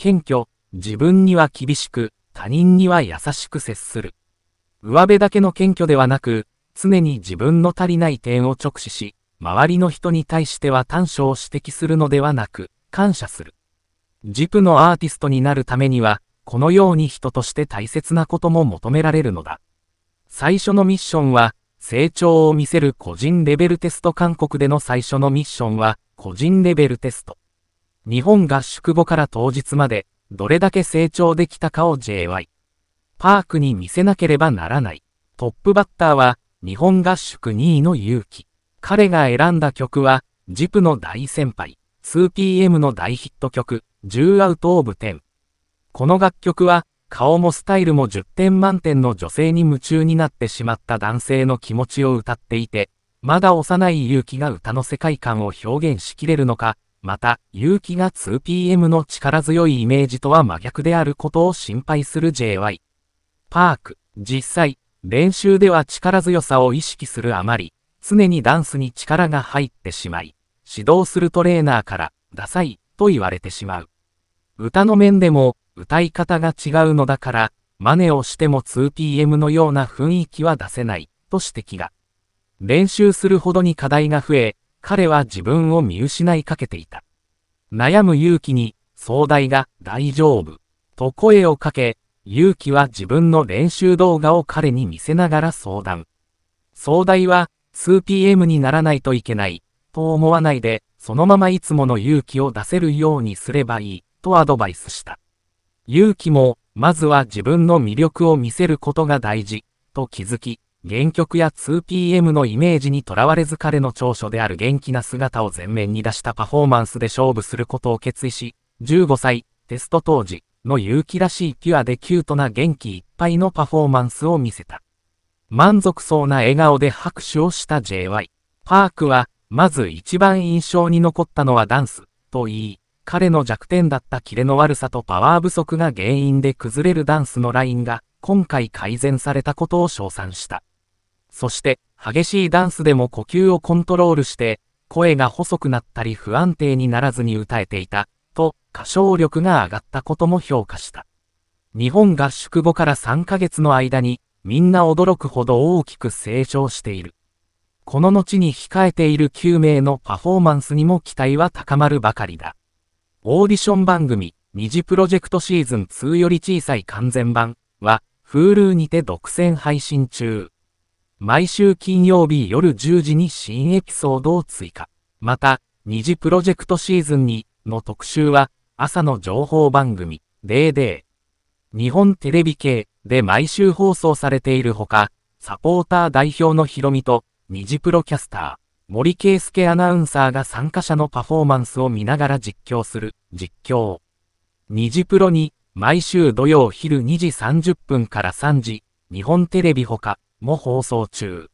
謙虚、自分には厳しく、他人には優しく接する。上辺だけの謙虚ではなく、常に自分の足りない点を直視し、周りの人に対しては短所を指摘するのではなく、感謝する。軸のアーティストになるためには、このように人として大切なことも求められるのだ。最初のミッションは、成長を見せる個人レベルテスト韓国での最初のミッションは、個人レベルテスト。日本合宿後から当日まで、どれだけ成長できたかを JY。パークに見せなければならない。トップバッターは、日本合宿2位の勇気。彼が選んだ曲は、ジプの大先輩、2PM の大ヒット曲、10アウトオブ10。この楽曲は、顔もスタイルも10点満点の女性に夢中になってしまった男性の気持ちを歌っていて、まだ幼い勇気が歌の世界観を表現しきれるのか、また、勇気が 2PM の力強いイメージとは真逆であることを心配する JY。パーク、実際、練習では力強さを意識するあまり、常にダンスに力が入ってしまい、指導するトレーナーから、ダサい、と言われてしまう。歌の面でも、歌い方が違うのだから、真似をしても 2PM のような雰囲気は出せない、と指摘が。練習するほどに課題が増え、彼は自分を見失いかけていた。悩む勇気に、壮大が大丈夫、と声をかけ、勇気は自分の練習動画を彼に見せながら相談。壮大は、2 PM にならないといけない、と思わないで、そのままいつもの勇気を出せるようにすればいい、とアドバイスした。勇気も、まずは自分の魅力を見せることが大事、と気づき、原曲や 2PM のイメージにとらわれず彼の長所である元気な姿を前面に出したパフォーマンスで勝負することを決意し、15歳、テスト当時の勇気らしいピュアでキュートな元気いっぱいのパフォーマンスを見せた。満足そうな笑顔で拍手をした JY。パークは、まず一番印象に残ったのはダンス、と言い、彼の弱点だったキレの悪さとパワー不足が原因で崩れるダンスのラインが、今回改善されたことを称賛した。そして、激しいダンスでも呼吸をコントロールして、声が細くなったり不安定にならずに歌えていた、と歌唱力が上がったことも評価した。日本合宿後から3ヶ月の間に、みんな驚くほど大きく成長している。この後に控えている9名のパフォーマンスにも期待は高まるばかりだ。オーディション番組、二次プロジェクトシーズン2より小さい完全版は、Hulu にて独占配信中。毎週金曜日夜10時に新エピソードを追加。また、二次プロジェクトシーズン2の特集は、朝の情報番組、デーデー。日本テレビ系で毎週放送されているほか、サポーター代表のヒロミと、二次プロキャスター、森圭介アナウンサーが参加者のパフォーマンスを見ながら実況する、実況。二次プロに、毎週土曜昼2時30分から3時、日本テレビほか、も放送中。